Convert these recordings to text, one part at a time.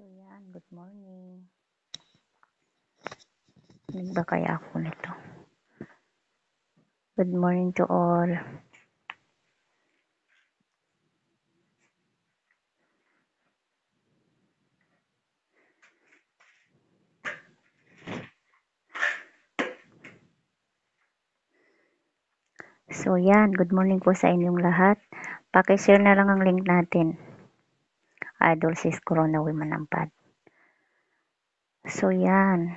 So yan, good morning. Nag ano ba kaya ako nito? Good morning to all. So yan, good morning po sa inyong lahat. Pakishare na lang ang link natin idol sis corona women ampad so yan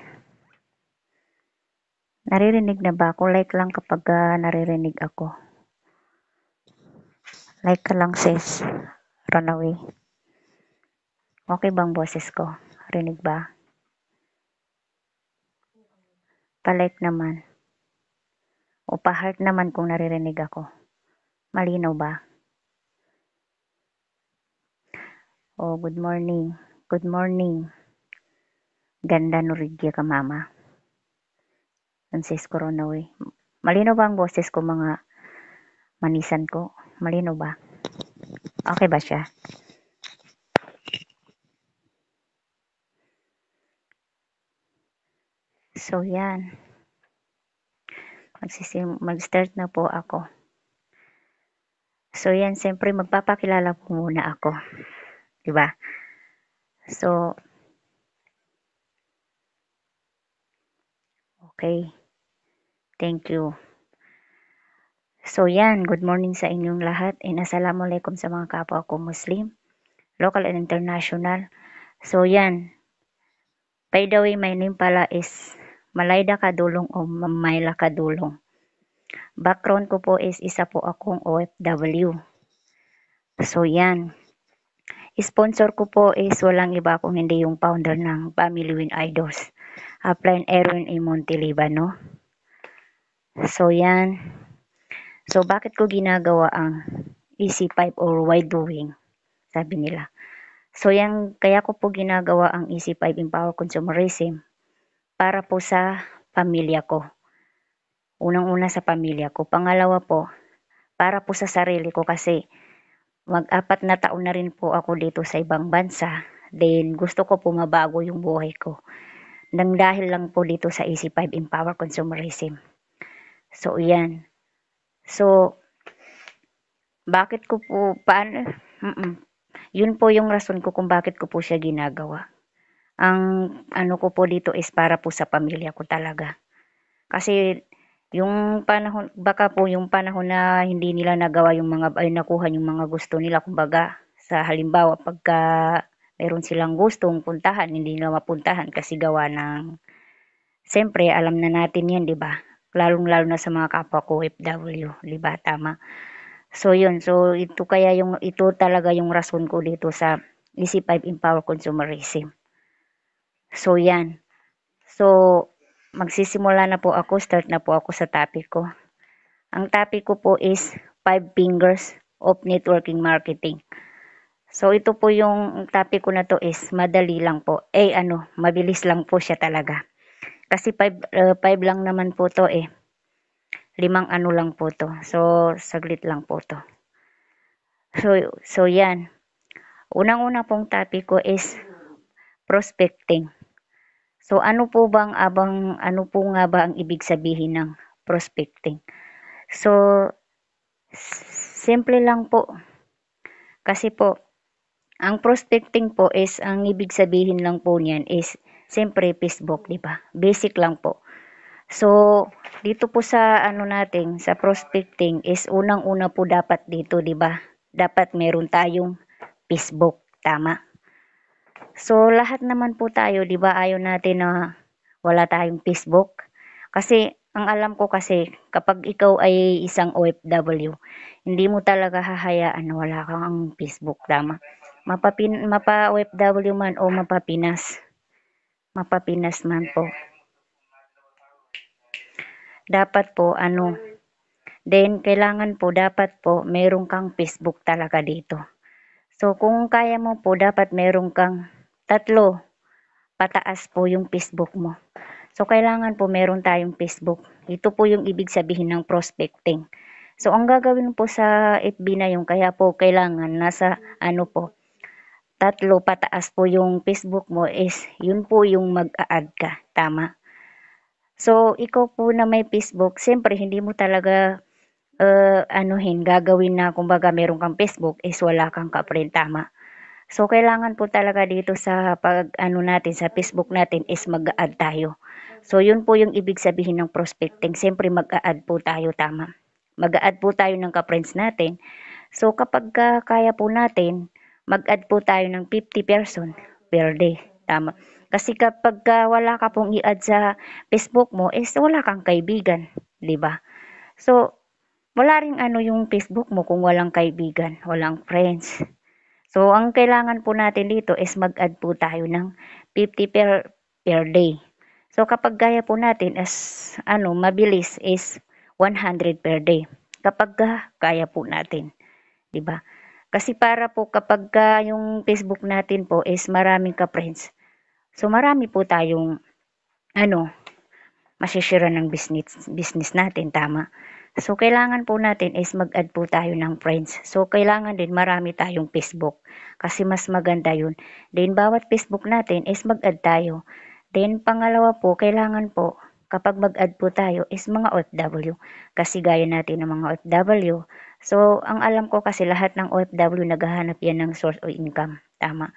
naririnig na ba ako like lang kapag uh, naririnig ako like ka lang sis runaway okay bang boses ko rinig ba palike naman o pa-heart naman kung naririnig ako malinaw ba Oh, good morning. Good morning. Ganda Norigya ka, mama. Francisco Ronaway. Malino ba ang boses ko, mga manisan ko? Malino ba? Okay ba siya? So, yan. Magsisim mag-start na po ako. So, yan. Siyempre, magpapakilala po muna ako. 'di ba? So Okay. Thank you. So yan, good morning sa inyong lahat and assalamualaikum sa mga kapwa ko Muslim, local and international. So yan, by the way, my name pala is Malayda Kadulong o Mamayla Kadulong. Background ko po is isa po akong OFW. So yan, Sponsor ko po is walang iba kung hindi yung founder ng Family Win Idols. Upline Erwin A. Montelibano. So, yan. So, bakit ko ginagawa ang easy pipe or why doing? Sabi nila. So, yan, kaya ko po ginagawa ang easy pipe empower consumerism para po sa pamilya ko. Unang-una sa pamilya ko. Pangalawa po, para po sa sarili ko kasi mag-apat na taon na rin po ako dito sa ibang bansa. Then, gusto ko po mabago yung buhay ko. Nang dahil lang po dito sa EC5 Empower Consumerism. So, yan. So, bakit ko po, paano, mm-mm. yun po yung rason ko kung bakit ko po siya ginagawa. Ang ano ko po dito is para po sa pamilya ko talaga. Kasi yung panahon baka po yung panahon na hindi nila nagawa yung mga ay nakuha yung mga gusto nila kumbaga sa halimbawa pagka meron silang gustong puntahan hindi nila mapuntahan kasi gawa ng s'yempre alam na natin 'yan, 'di ba? Lalong-lalo na sa mga kapwa ko FW, 'di ba? Tama. So 'yun, so ito kaya yung ito talaga yung rason ko dito sa EC5 Empower Consumerism. So 'yan. So magsisimula na po ako, start na po ako sa topic ko. Ang topic ko po is 5 fingers of networking marketing. So ito po yung topic ko na to is madali lang po. Eh ano, mabilis lang po siya talaga. Kasi 5 uh, five lang naman po to eh. Limang ano lang po to. So saglit lang po to. So so yan. Unang-una pong topic ko is prospecting. So ano po bang abang ano po nga ba ang ibig sabihin ng prospecting? So simple lang po. Kasi po ang prospecting po is ang ibig sabihin lang po niyan is siyempre Facebook, di ba? Basic lang po. So dito po sa ano natin sa prospecting is unang-una po dapat dito, di ba? Dapat meron tayong Facebook, tama? So lahat naman po tayo, 'di ba, ayaw natin na wala tayong Facebook. Kasi ang alam ko kasi kapag ikaw ay isang OFW, hindi mo talaga hahayaan na wala kang Facebook, tama? Mapapin, mapa OFW man o mapapinas. Mapapinas man po. Dapat po ano, then kailangan po dapat po merong kang Facebook talaga dito. So kung kaya mo po dapat merong kang Tatlo, pataas po yung Facebook mo. So, kailangan po meron tayong Facebook. Ito po yung ibig sabihin ng prospecting. So, ang gagawin po sa FB na yung kaya po kailangan nasa ano po, tatlo pataas po yung Facebook mo is yun po yung mag-a-add ka. Tama. So, ikaw po na may Facebook, siyempre hindi mo talaga uh, anuhin, gagawin na kumbaga meron kang Facebook is wala kang ka-friend. Tama. So, kailangan po talaga dito sa pag ano natin, sa Facebook natin is mag-add tayo. So, yun po yung ibig sabihin ng prospecting. Siyempre, mag-add po tayo, tama. Mag-add po tayo ng ka-friends natin. So, kapag uh, kaya po natin, mag-add po tayo ng 50 person per day. Tama. Kasi kapag uh, wala ka pong i-add sa Facebook mo, is wala kang kaibigan. ba diba? So, wala rin ano yung Facebook mo kung walang kaibigan, walang friends. So, ang kailangan po natin dito is mag-add po tayo ng 50 per, per day. So, kapag gaya po natin as ano, mabilis is 100 per day. Kapag kaya po natin. 'di ba? Kasi para po kapag uh, yung Facebook natin po is maraming ka-friends. So marami po tayong ano, masishare ng business business natin, tama? So, kailangan po natin is mag-add po tayo ng friends. So, kailangan din marami tayong Facebook kasi mas maganda yun. Then, bawat Facebook natin is mag-add tayo. Then, pangalawa po, kailangan po kapag mag-add po tayo is mga OFW. Kasi gaya natin ng mga OFW. So, ang alam ko kasi lahat ng OFW naghahanap yan ng source of income. Tama.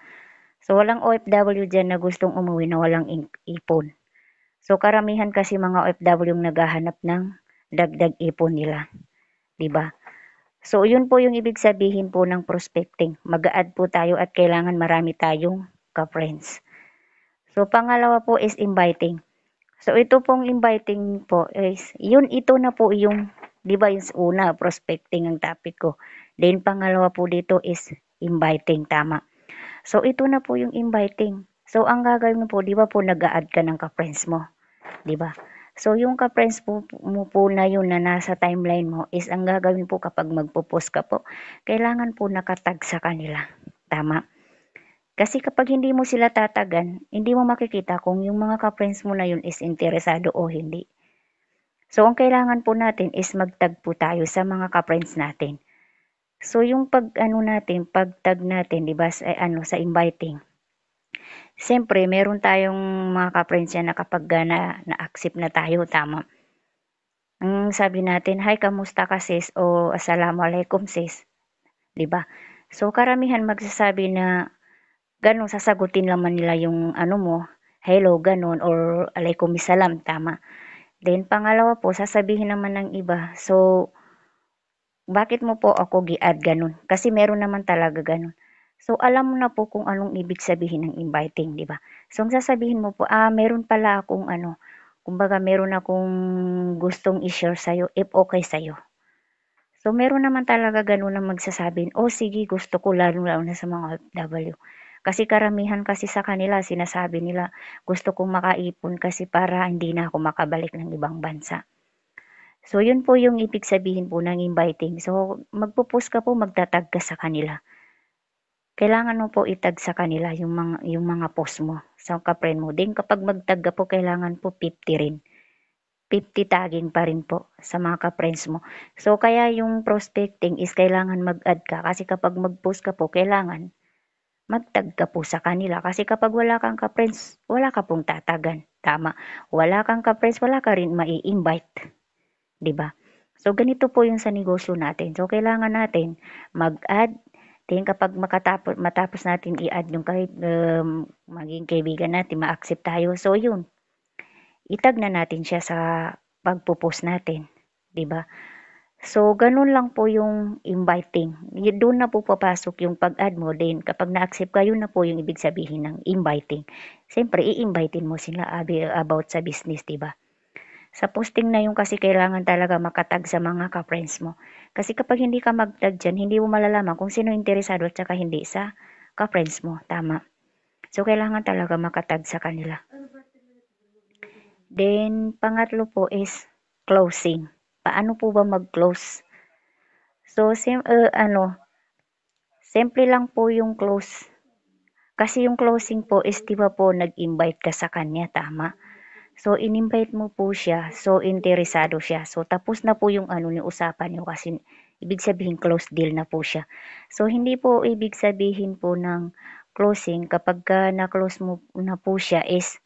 So, walang OFW dyan na gustong umuwi na walang ipon. So, karamihan kasi mga OFW yung naghahanap ng dagdag ipon nila. 'Di ba? So, yun po yung ibig sabihin po ng prospecting. Mag-add po tayo at kailangan marami tayong ka-friends. So, pangalawa po is inviting. So, ito pong inviting po is, yun ito na po yung, di ba yung una, prospecting ang topic ko. Then, pangalawa po dito is inviting, tama. So, ito na po yung inviting. So, ang gagawin mo po, di ba po nag-add ka ng ka-friends mo? Di ba? So, yung ka-friends po, mo po na yun na nasa timeline mo is ang gagawin po kapag magpo-post ka po, kailangan po nakatag sa kanila. Tama. Kasi kapag hindi mo sila tatagan, hindi mo makikita kung yung mga ka-friends mo na yun is interesado o hindi. So, ang kailangan po natin is magtag po tayo sa mga ka-friends natin. So, yung pag ano natin, pagtag natin, di ba, sa, eh, ano, sa inviting, Siyempre meron tayong mga ka-friends na kapag ka na accept na tayo, tama. Ang sabi natin, "Hi, kamusta ka sis?" o "Assalamualaikum sis." 'Di ba? So karamihan magsasabi na ganun sasagutin naman nila yung ano mo, "Hello" ganun, or "Alaikumisalam" tama. Then pangalawa po sasabihin naman ng iba, so, "Bakit mo po ako gi-add?" gano'n. Kasi meron naman talaga ganun. So, alam mo na po kung anong ibig sabihin ng inviting, di ba? So, ang sasabihin mo po, ah, meron pala akong ano, kumbaga meron akong gustong i-share sa'yo, if okay sa'yo. So, meron naman talaga ganun na magsasabi, oh sige, gusto ko, lalo lalo na sa mga W. Kasi karamihan kasi sa kanila, sinasabi nila, gusto kong makaipon kasi para hindi na ako makabalik ng ibang bansa. So, yun po yung ibig sabihin po ng inviting. So, magpo-post ka po, magtatag ka sa kanila kailangan mo po itag sa kanila yung mga, yung mga post mo sa ka-friend mo. Then kapag mag ka po, kailangan po 50 rin. 50 tagging pa rin po sa mga ka-friends mo. So, kaya yung prospecting is kailangan mag-add ka kasi kapag mag-post ka po, kailangan magtag ka po sa kanila kasi kapag wala kang ka-friends, wala ka pong tatagan. Tama. Wala kang ka-friends, wala ka rin mai-invite. 'Di ba? So, ganito po yung sa negosyo natin. So, kailangan natin mag-add Then kapag makatapos matapos natin i-add yung kahit um, maging kaibigan natin, ma-accept tayo. So yun. Itag na natin siya sa pagpo-post natin, 'di ba? So ganun lang po yung inviting. Doon na po papasok yung pag-add mo Then Kapag na-accept kayo na po yung ibig sabihin ng inviting. Siyempre, i invitein mo sila about sa business, 'di ba? Sa posting na yun kasi kailangan talaga makatag sa mga ka-friends mo. Kasi kapag hindi ka magtag dyan, hindi mo malalaman kung sino interesado at saka hindi sa ka-friends mo. Tama. So, kailangan talaga makatag sa kanila. Then, pangatlo po is closing. Paano po ba mag-close? So, sim uh, ano, simple lang po yung close. Kasi yung closing po is, di ba po, nag-invite ka sa kanya, tama? So, in-invite mo po siya. So, interesado siya. So, tapos na po yung ano ni usapan niyo kasi ibig sabihin close deal na po siya. So, hindi po ibig sabihin po ng closing kapag ka na-close mo na po siya is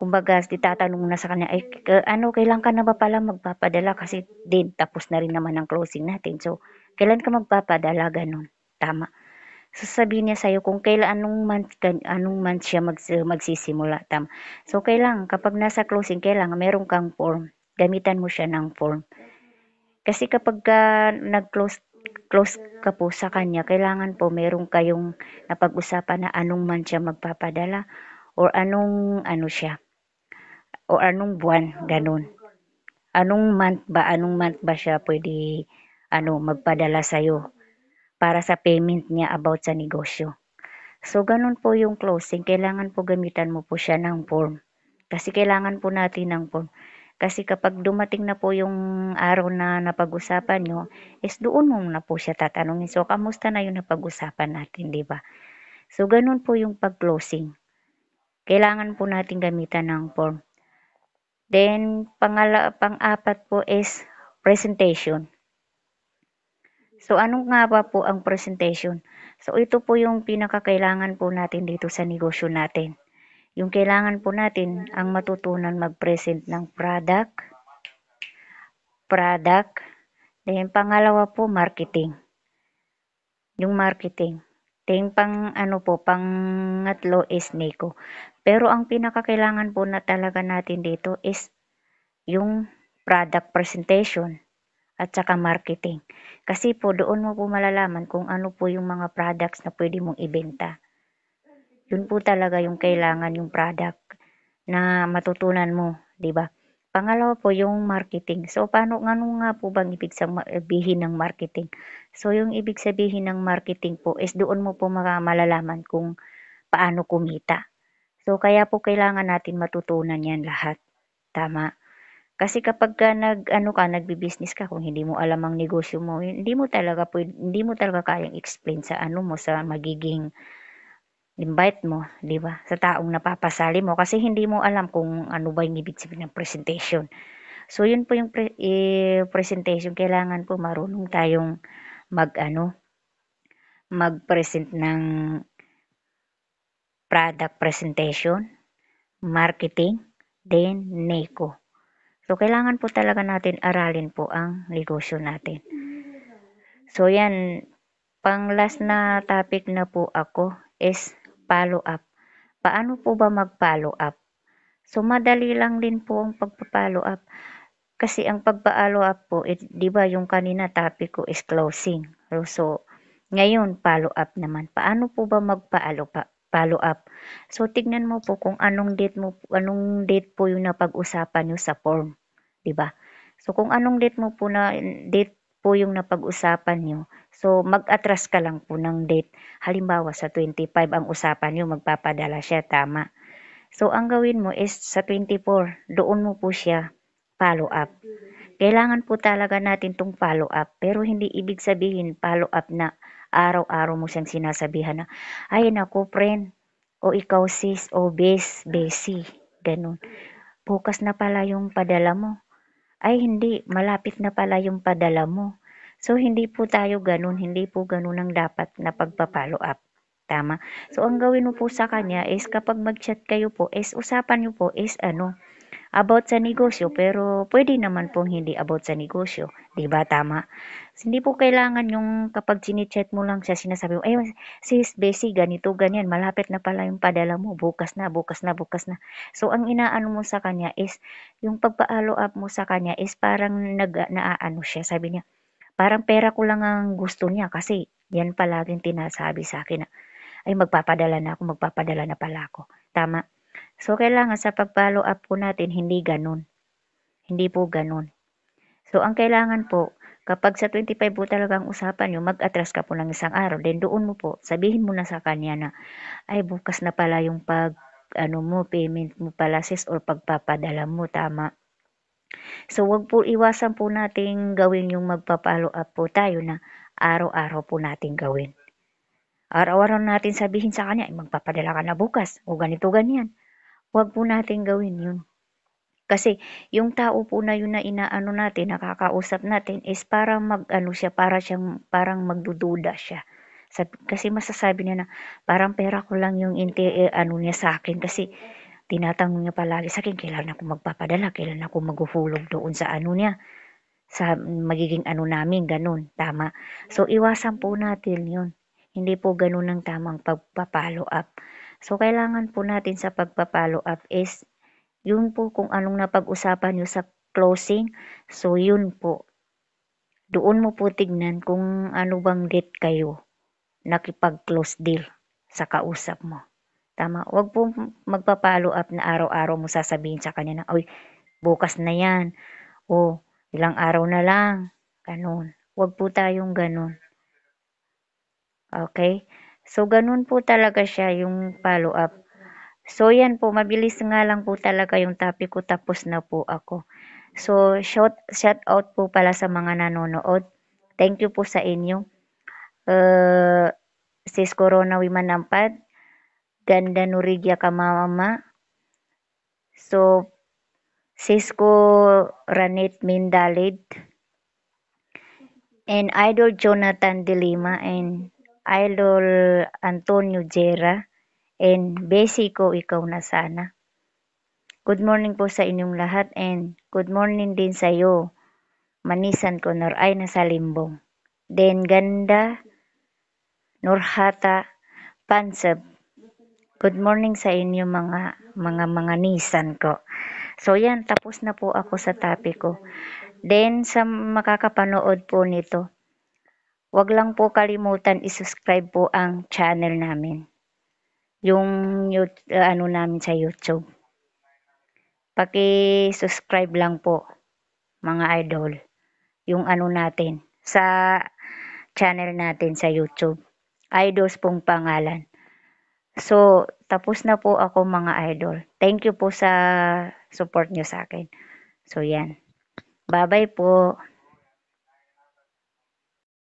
kumbaga itatanong na sa kanya ay ano kailan ka na ba pala magpapadala kasi din tapos na rin naman ang closing natin so kailan ka magpapadala ganun tama sasabihin niya sa'yo kung kailan anong month, anong month siya mag, magsisimula. Tam. So, kailangan, kapag nasa closing, kailangan meron kang form. Gamitan mo siya ng form. Kasi kapag uh, nag-close close ka po sa kanya, kailangan po meron kayong napag-usapan na anong month siya magpapadala or anong ano siya o anong buwan, ganun. Anong month ba, anong month ba siya pwede ano, magpadala sa iyo para sa payment niya about sa negosyo. So, ganun po yung closing. Kailangan po gamitan mo po siya ng form. Kasi kailangan po natin ng form. Kasi kapag dumating na po yung araw na napag-usapan nyo, is doon mo na po siya tatanungin. So, kamusta na yung napag-usapan natin, di ba? So, ganun po yung pag-closing. Kailangan po natin gamitan ng form. Then, pangala, pang-apat po is presentation. So, anong nga ba po ang presentation? So, ito po yung pinakakailangan po natin dito sa negosyo natin. Yung kailangan po natin ang matutunan mag-present ng product, product, then pangalawa po marketing. Yung marketing. Then pang ano po, pangatlo is NECO. Pero ang pinakakailangan po na talaga natin dito is yung product presentation at saka marketing. Kasi po doon mo po malalaman kung ano po yung mga products na pwede mong ibenta. Yun po talaga yung kailangan yung product na matutunan mo, 'di ba? Pangalawa po yung marketing. So paano ano nga po bang ibig sabihin ng marketing? So yung ibig sabihin ng marketing po is doon mo po malalaman kung paano kumita. So kaya po kailangan natin matutunan 'yan lahat. Tama. Kasi kapag ka nag ano ka nagbi-business ka kung hindi mo alam ang negosyo mo, hindi mo talaga pwede, hindi mo talaga kayang explain sa ano mo sa magiging invite mo, 'di ba? Sa taong napapasali mo kasi hindi mo alam kung ano ba yung ibig sabihin ng presentation. So yun po yung pre- eh, presentation kailangan po marunong tayong mag ano mag-present ng product presentation, marketing, then NECO. So, kailangan po talaga natin aralin po ang negosyo natin. So, yan. Pang last na topic na po ako is follow up. Paano po ba mag-follow up? So, madali lang din po ang pagpa-follow up. Kasi ang pagpa-follow up po, it, eh, di ba yung kanina topic ko is closing. So, ngayon, follow up naman. Paano po ba mag-follow up? follow-up. So, tignan mo po kung anong date mo anong date po yung napag-usapan niyo sa form, 'di ba? So, kung anong date mo po na date po yung napag-usapan niyo, so mag-atras ka lang po ng date. Halimbawa sa 25 ang usapan niyo, magpapadala siya tama. So, ang gawin mo is sa 24, doon mo po siya follow up. Kailangan po talaga natin tong follow up, pero hindi ibig sabihin follow up na araw-araw mo siyang sinasabihan na, ay nako friend, o ikaw sis, o bes, besi, ganun. Bukas na pala yung padala mo. Ay hindi, malapit na pala yung padala mo. So hindi po tayo ganun, hindi po ganun ang dapat na pagpapalo up. Tama? So ang gawin mo po sa kanya is kapag mag-chat kayo po, is usapan niyo po is ano, about sa negosyo pero pwede naman pong hindi about sa negosyo. 'Di ba tama? Hindi po kailangan yung kapag chine mo lang siya sinasabi mo, "Eh, sis, busy ganito, ganyan, malapit na pala yung padala mo, bukas na, bukas na, bukas na." So ang inaano mo sa kanya is yung pagpa-follow up mo sa kanya is parang nag naaano siya, sabi niya, "Parang pera ko lang ang gusto niya kasi yan palaging tinasabi sa akin na ay magpapadala na ako, magpapadala na pala ako." Tama? So, kailangan sa pag-follow up po natin, hindi ganun. Hindi po ganun. So, ang kailangan po, kapag sa 25 po talaga ang usapan nyo, mag-atras ka po ng isang araw. Then, doon mo po, sabihin mo na sa kanya na, ay, bukas na pala yung pag, ano mo, payment mo pala sis or pagpapadala mo, tama. So, wag po iwasan po nating gawin yung magpa-follow up po tayo na araw-araw po natin gawin. Araw-araw natin sabihin sa kanya, ay, magpapadala ka na bukas o ganito ganyan. Huwag po natin gawin yun. Kasi yung tao po na yun na inaano natin, nakakausap natin is para mag-ano siya, para siyang parang magdududa siya. Sabi, kasi masasabi niya na parang pera ko lang yung inti, eh, ano niya sa akin kasi tinatanong niya palagi sa akin kailan ako magpapadala, kailan ako maghuhulog doon sa ano niya sa magiging ano namin, ganun, tama. So, iwasan po natin yun. Hindi po ganun ang tamang pagpa-follow up. So, kailangan po natin sa pagpa-follow up is yun po kung anong napag-usapan nyo sa closing. So, yun po. Doon mo po tignan kung ano bang date kayo nakipag-close deal sa kausap mo. Tama. Huwag po magpa-follow up na araw-araw mo sasabihin sa kanya na, Uy, bukas na yan. O, ilang araw na lang. Ganun. Huwag po tayong ganun. Okay? So, ganun po talaga siya yung follow-up. So, yan po, mabilis nga lang po talaga yung topic ko, tapos na po ako. So, shout, shout out po pala sa mga nanonood. Thank you po sa inyo. Uh, sis Corona Wimanampad, Ganda Nurigya Kamamama, so sis ko Ranit Mindalid, and Idol Jonathan Dilima, and Idol Antonio Jera and Besi ko ikaw na sana. Good morning po sa inyong lahat and good morning din sa iyo. Manisan ko nor ay nasa limbong. Then ganda Nurhata Pansab. Good morning sa inyo mga mga mga nisan ko. So yan, tapos na po ako sa topic ko. Then sa makakapanood po nito, Huwag lang po kalimutan i-subscribe po ang channel namin. Yung YouTube, ano namin sa YouTube. Paki-subscribe lang po mga idol. Yung ano natin sa channel natin sa YouTube. Idols pong pangalan. So, tapos na po ako mga idol. Thank you po sa support nyo sa akin. So, yan. Bye-bye po.